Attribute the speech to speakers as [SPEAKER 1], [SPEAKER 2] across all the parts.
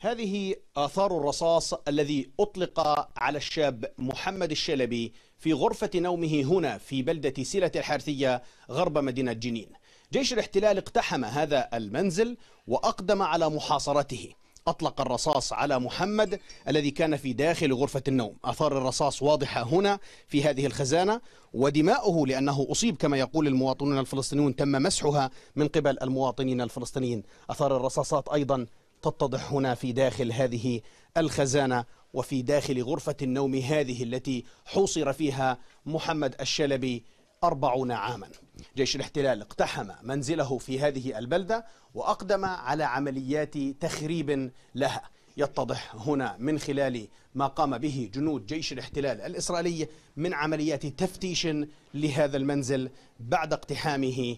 [SPEAKER 1] هذه آثار الرصاص الذي أطلق على الشاب محمد الشلبي في غرفة نومه هنا في بلدة سلة الحارثية غرب مدينة جنين جيش الاحتلال اقتحم هذا المنزل وأقدم على محاصرته أطلق الرصاص على محمد الذي كان في داخل غرفة النوم أثار الرصاص واضحة هنا في هذه الخزانة ودماؤه لأنه أصيب كما يقول المواطنون الفلسطينيون تم مسحها من قبل المواطنين الفلسطينيين أثار الرصاصات أيضا تتضح هنا في داخل هذه الخزانة وفي داخل غرفة النوم هذه التي حوصر فيها محمد الشلبي أربعون عاما جيش الاحتلال اقتحم منزله في هذه البلدة وأقدم على عمليات تخريب لها يتضح هنا من خلال ما قام به جنود جيش الاحتلال الإسرائيلي من عمليات تفتيش لهذا المنزل بعد اقتحامه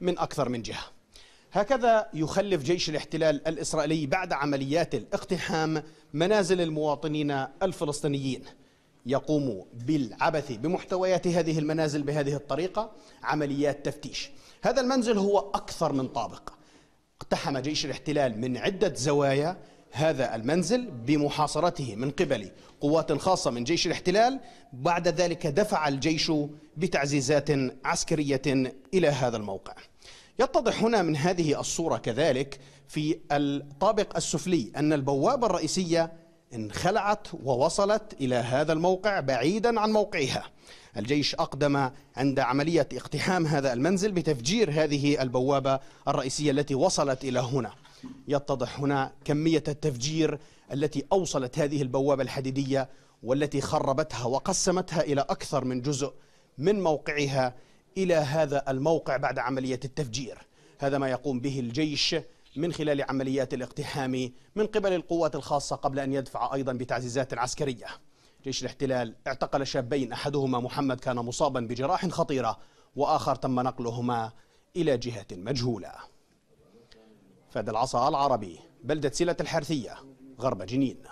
[SPEAKER 1] من أكثر من جهة هكذا يخلف جيش الاحتلال الإسرائيلي بعد عمليات الاقتحام منازل المواطنين الفلسطينيين يقوم بالعبث بمحتويات هذه المنازل بهذه الطريقة عمليات تفتيش هذا المنزل هو أكثر من طابق اقتحم جيش الاحتلال من عدة زوايا هذا المنزل بمحاصرته من قبل قوات خاصة من جيش الاحتلال بعد ذلك دفع الجيش بتعزيزات عسكرية إلى هذا الموقع يتضح هنا من هذه الصورة كذلك في الطابق السفلي أن البوابة الرئيسية انخلعت ووصلت إلى هذا الموقع بعيدا عن موقعها الجيش أقدم عند عملية اقتحام هذا المنزل بتفجير هذه البوابة الرئيسية التي وصلت إلى هنا يتضح هنا كمية التفجير التي أوصلت هذه البوابة الحديدية والتي خربتها وقسمتها إلى أكثر من جزء من موقعها إلى هذا الموقع بعد عملية التفجير هذا ما يقوم به الجيش من خلال عمليات الاقتحام من قبل القوات الخاصة قبل أن يدفع أيضا بتعزيزات عسكرية جيش الاحتلال اعتقل شابين أحدهما محمد كان مصابا بجراح خطيرة وآخر تم نقلهما إلى جهة مجهولة فهد العصا العربي بلدة سلة الحرثية غرب جنين